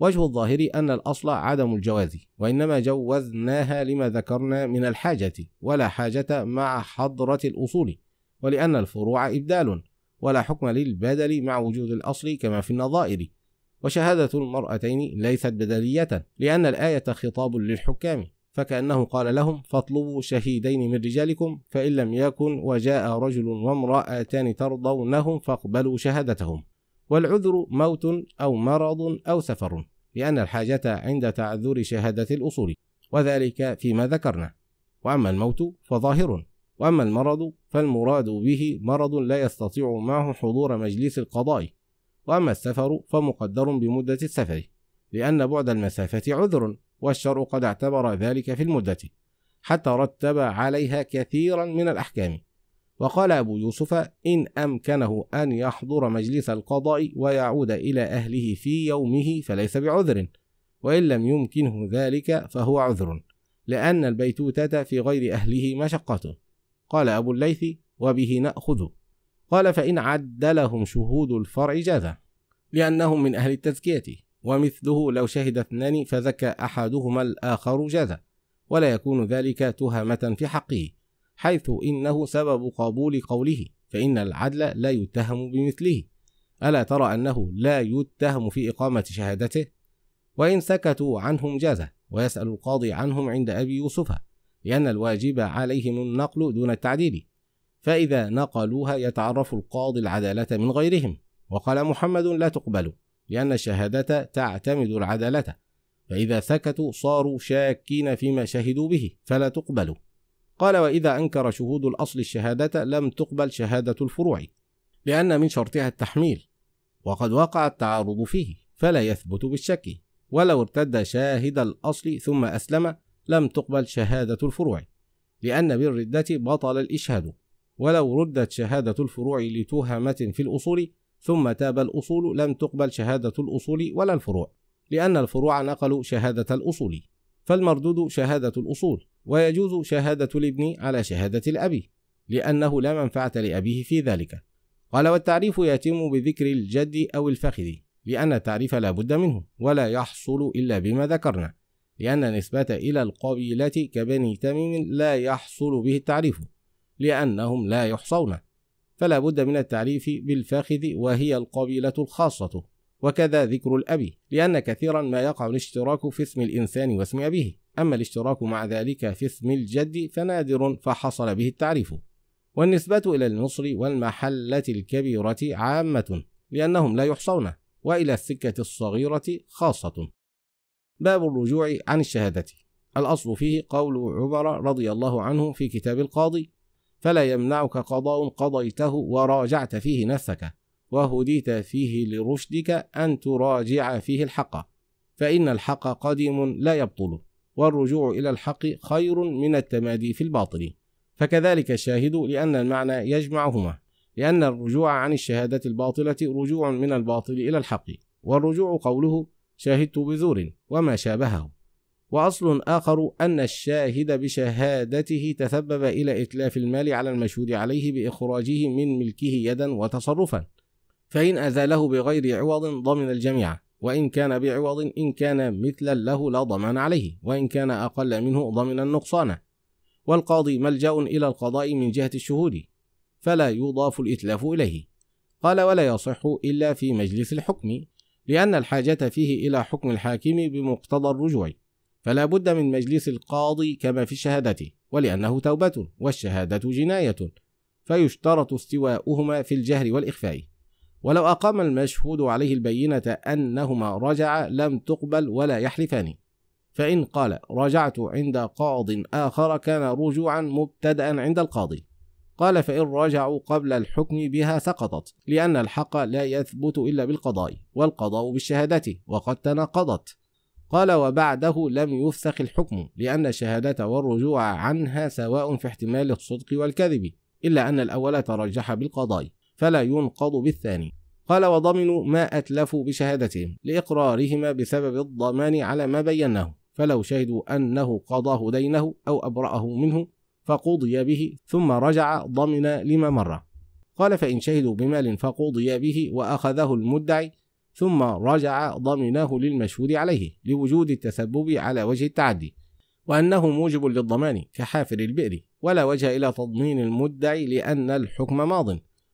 وجه الظاهر أن الأصل عدم الجواز وإنما جوزناها لما ذكرنا من الحاجة ولا حاجة مع حضرة الأصول ولأن الفروع إبدال ولا حكم للبدل مع وجود الأصل كما في النظائر وشهادة المرأتين ليست بدلية لأن الآية خطاب للحكام فكأنه قال لهم فاطلبوا شهيدين من رجالكم فإن لم يكن وجاء رجل وامرأتان ترضونهم فاقبلوا شهادتهم والعذر موت أو مرض أو سفر لأن الحاجة عند تعذر شهادة الأصول وذلك فيما ذكرنا وأما الموت فظاهر وأما المرض فالمراد به مرض لا يستطيع معه حضور مجلس القضاء وأما السفر فمقدر بمدة السفر لأن بعد المسافة عذر والشرع قد اعتبر ذلك في المدة حتى رتب عليها كثيرا من الأحكام وقال أبو يوسف إن أمكنه أن يحضر مجلس القضاء ويعود إلى أهله في يومه فليس بعذر وإن لم يمكنه ذلك فهو عذر لأن البيتوتة في غير أهله مشقة قال أبو الليث وبه نأخذ قال فإن عدلهم شهود الفرع جاز لأنهم من أهل التزكية ومثله لو شهد اثنان فزكى أحدهما الآخر جاز ولا يكون ذلك تهمة في حقه حيث إنه سبب قبول قوله فإن العدل لا يتهم بمثله ألا ترى أنه لا يتهم في إقامة شهادته وإن سكتوا عنهم جاز ويسأل القاضي عنهم عند أبي يوسف لأن الواجب عليهم النقل دون التعديل فإذا نقلوها يتعرف القاضي العدالة من غيرهم وقال محمد لا تقبل لأن الشهادة تعتمد العدالة فإذا سكتوا صاروا شاكين فيما شهدوا به فلا تقبل قال وإذا أنكر شهود الأصل الشهادة لم تقبل شهادة الفروع لأن من شرطها التحميل وقد وقع التعارض فيه فلا يثبت بالشك ولو ارتد شاهد الأصل ثم أسلم لم تقبل شهادة الفروع لأن بالردة بطل الإشهاد ولو ردت شهادة الفروع لتهمة في الأصول ثم تاب الأصول لم تقبل شهادة الأصول ولا الفروع لأن الفروع نقلوا شهادة الأصول فالمردود شهادة الأصول ويجوز شهادة الابن على شهادة الأب لأنه لا منفعة لأبيه في ذلك قال والتعريف يتم بذكر الجد أو الفخذ لأن التعريف لا بد منه ولا يحصل إلا بما ذكرنا لأن نسبة إلى القبيلة كبني تميم لا يحصل به التعريف لأنهم لا يحصون فلا بد من التعريف بالفاخذ وهي القبيلة الخاصة وكذا ذكر الأبي لأن كثيرا ما يقع الاشتراك في اسم الإنسان واسم أبيه أما الاشتراك مع ذلك في اسم الجد فنادر فحصل به التعريف والنسبة إلى النصر والمحلة الكبيرة عامة لأنهم لا يحصون وإلى السكة الصغيرة خاصة باب الرجوع عن الشهادة الأصل فيه قول عمر رضي الله عنه في كتاب القاضي فلا يمنعك قضاء قضيته وراجعت فيه نفسك وهديت فيه لرشدك أن تراجع فيه الحق فإن الحق قديم لا يبطل والرجوع إلى الحق خير من التمادي في الباطل فكذلك الشاهد لأن المعنى يجمعهما لأن الرجوع عن الشهادة الباطلة رجوع من الباطل إلى الحق والرجوع قوله شاهدت بزور وما شابهه وأصل آخر أن الشاهد بشهادته تسبب إلى إتلاف المال على المشهود عليه بإخراجه من ملكه يدا وتصرفا فإن أزاله بغير عوض ضمن الجميع وإن كان بعوض إن كان مثلا له لا ضمان عليه وإن كان أقل منه ضمن النقصان والقاضي ملجأ إلى القضاء من جهة الشهود فلا يضاف الإتلاف إليه قال ولا يصح إلا في مجلس الحكم لأن الحاجة فيه إلى حكم الحاكم بمقتضى الرجوع فلا بد من مجلس القاضي كما في شهادته ولأنه توبة والشهادة جناية فيشترط استواؤهما في الجهر والإخفاء ولو أقام المشهود عليه البينة أنهما رجعا لم تقبل ولا يحلفان فإن قال رجعت عند قاض آخر كان رجوعا مبتدأ عند القاضي قال فإن رجعوا قبل الحكم بها سقطت لأن الحق لا يثبت إلا بالقضاء والقضاء بالشهادة وقد تناقضت قال وبعده لم يفسخ الحكم لأن الشهادة والرجوع عنها سواء في احتمال الصدق والكذب إلا أن الأول ترجح بالقضاء فلا ينقض بالثاني قال وضمنوا ما أتلفوا بشهادتهم لإقرارهما بسبب الضمان على ما بيناه فلو شهدوا أنه قضاه دينه أو أبرأه منه فقضي به ثم رجع ضمن لما مر قال فإن شهدوا بمال فقضي به وأخذه المدعي ثم رجع ضمنه للمشهود عليه لوجود التسبب على وجه التعدي وأنه موجب للضمان كحافر البئر ولا وجه إلى تضمين المدعي لأن الحكم ماض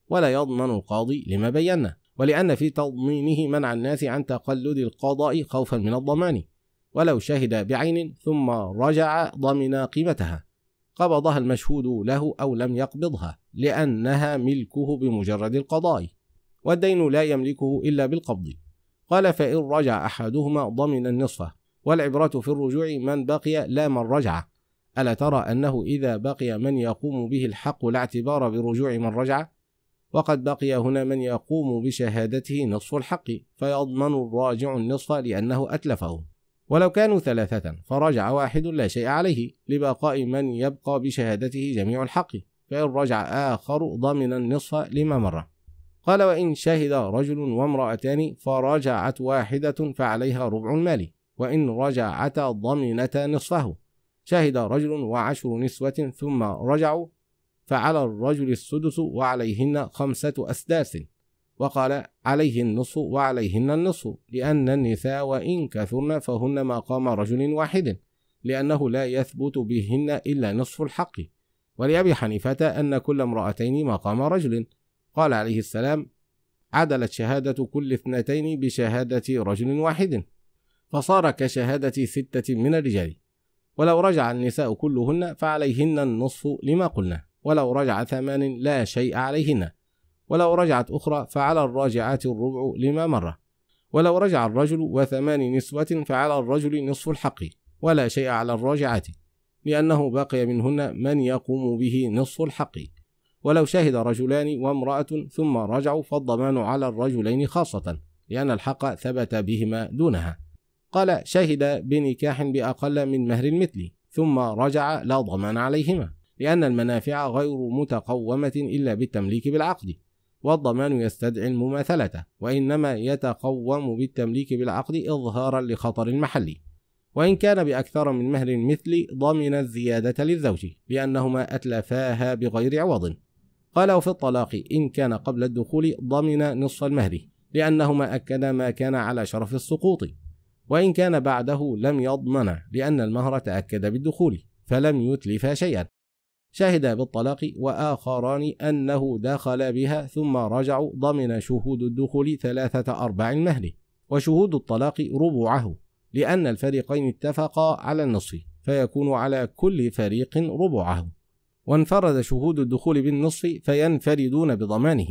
ولا يضمن القاضي لما بينا ولأن في تضمينه منع الناس عن تقلد القضاء خوفا من الضمان ولو شهد بعين ثم رجع ضمن قيمتها قبضها المشهود له أو لم يقبضها لأنها ملكه بمجرد القضاء والدين لا يملكه إلا بالقبض قال فإن رجع أحدهما ضمن النصفة والعبرة في الرجوع من بقي لا من رجع ألا ترى أنه إذا بقي من يقوم به الحق لا اعتبار برجوع من رجع وقد بقي هنا من يقوم بشهادته نصف الحق فيضمن الراجع النصف لأنه أتلفه ولو كانوا ثلاثة فرجع واحد لا شيء عليه لبقاء من يبقى بشهادته جميع الحق فإن رجع آخر ضمن النصف لما مر قال وإن شهد رجل وامرأتان فرجعت واحدة فعليها ربع المال وإن رجعتا ضمنتا نصفه شهد رجل وعشر نسوة ثم رجعوا فعلى الرجل السدس وعليهن خمسة أسداس وقال عليه النصف وعليهن النصف لأن النساء وإن كثرن فهن ما قام رجل واحد لأنه لا يثبت بهن إلا نصف الحق ولأبي حنيفة أن كل امرأتين ما قام رجل قال عليه السلام عدلت شهادة كل اثنتين بشهادة رجل واحد فصار كشهادة ستة من الرجال ولو رجع النساء كلهن فعليهن النصف لما قلنا ولو رجع ثمان لا شيء عليهن ولو رجعت أخرى فعلى الراجعات الربع لما مر ولو رجع الرجل وثمان نسوة فعلى الرجل نصف الحق ولا شيء على الراجعات لأنه بقي منهن من يقوم به نصف الحق ولو شهد رجلان وامرأة ثم رجعوا فالضمان على الرجلين خاصة لأن الحق ثبت بهما دونها قال شهد بنكاح بأقل من مهر المثل ثم رجع لا ضمان عليهما لأن المنافع غير متقومة إلا بالتمليك بالعقد والضمان يستدعي المماثلة وإنما يتقوم بالتمليك بالعقد إظهارا لخطر المحلي وإن كان بأكثر من مهر مثلي ضمن الزيادة للزوج لأنهما أتلفاها بغير عوض قال وفي الطلاق إن كان قبل الدخول ضمن نصف المهر لأنهما أكدا ما كان على شرف السقوط وإن كان بعده لم يضمن لأن المهر تأكد بالدخول فلم يتلف شيئا شهد بالطلاق وآخران أنه دخل بها ثم رجعوا ضمن شهود الدخول ثلاثة أرباع المهر وشهود الطلاق ربعه لأن الفريقين اتفقا على النصف فيكون على كل فريق ربعه وانفرد شهود الدخول بالنصف فينفردون بضمانه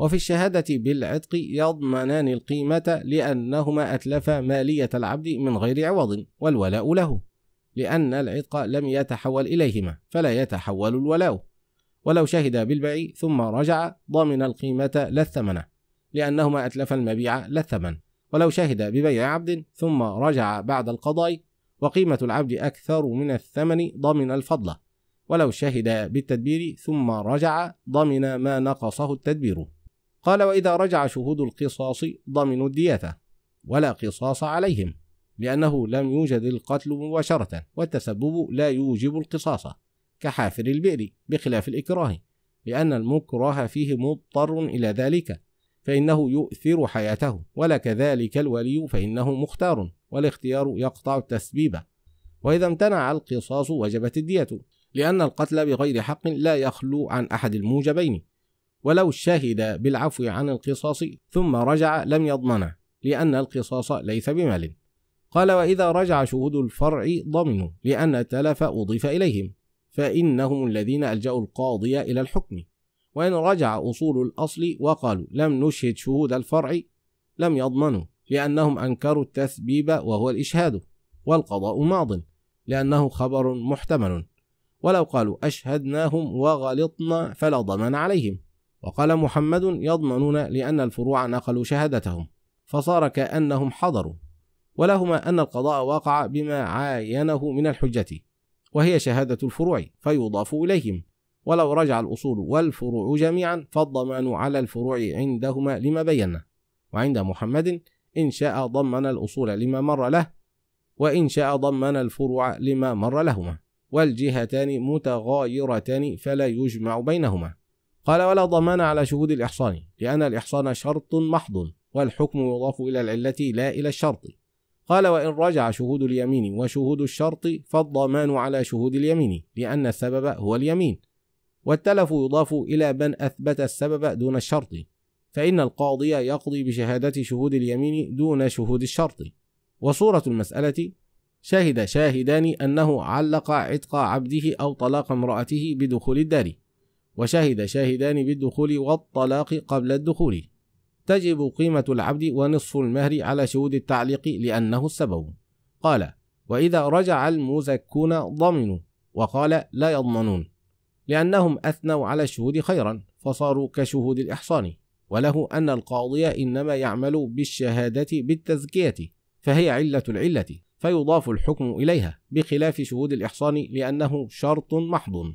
وفي الشهادة بالعتق يضمنان القيمة لأنهما أتلفا مالية العبد من غير عوض والولاء له لأن العتق لم يتحول إليهما فلا يتحول الولاء ولو شهد بالبيع ثم رجع ضمن القيمة لا الثمن لأنهما أتلفا المبيع لا الثمن ولو شهد ببيع عبد ثم رجع بعد القضاء وقيمة العبد أكثر من الثمن ضمن الفضل ولو شهد بالتدبير ثم رجع ضمن ما نقصه التدبير قال وإذا رجع شهود القصاص ضمنوا الدية ولا قصاص عليهم لأنه لم يوجد القتل مباشرة والتسبب لا يوجب القصاص كحافر البئر بخلاف الإكراه لأن المكره فيه مضطر إلى ذلك فإنه يؤثر حياته ولا كذلك الولي فإنه مختار والاختيار يقطع التسبيب وإذا امتنع القصاص وجبت الدية لأن القتل بغير حق لا يخلو عن أحد الموجبين ولو شهد بالعفو عن القصاص ثم رجع لم يضمنه لأن القصاص ليس بمال قال وإذا رجع شهود الفرع ضمنوا لأن التلف أضيف إليهم فإنهم الذين ألجأوا القاضي إلى الحكم وإن رجع أصول الأصل وقالوا لم نشهد شهود الفرع لم يضمنوا لأنهم أنكروا التثبيب وهو الإشهاد والقضاء ماض لأنه خبر محتمل ولو قالوا أشهدناهم وغلطنا فلا ضمان عليهم وقال محمد يضمنون لأن الفروع نقلوا شهادتهم فصار كأنهم حضروا ولهما أن القضاء وقع بما عاينه من الحجة وهي شهادة الفروع فيضاف إليهم ولو رجع الأصول والفروع جميعا فالضمان على الفروع عندهما لما بينا وعند محمد إن شاء ضمن الأصول لما مر له وإن شاء ضمن الفروع لما مر لهما والجهتان متغايرتان فلا يجمع بينهما قال ولا ضمان على شهود الإحصان لأن الإحصان شرط محض والحكم يضاف إلى العلة لا إلى الشرط قال وإن رجع شهود اليمين وشهود الشرط فالضمان على شهود اليمين لأن السبب هو اليمين والتلف يضاف إلى من أثبت السبب دون الشرط فإن القاضي يقضي بشهادة شهود اليمين دون شهود الشرط وصورة المسألة شهد شاهدان أنه علق عتق عبده أو طلاق امرأته بدخول الدار وشهد شاهدان بالدخول والطلاق قبل الدخول تجب قيمة العبد ونصف المهر على شهود التعليق لأنه السبب قال وإذا رجع المزكون ضمنوا وقال لا يضمنون لأنهم أثنوا على الشهود خيرا فصاروا كشهود الإحصان وله أن القاضي إنما يعمل بالشهادة بالتزكية فهي علة العلة فيضاف الحكم إليها بخلاف شهود الإحصان لأنه شرط محض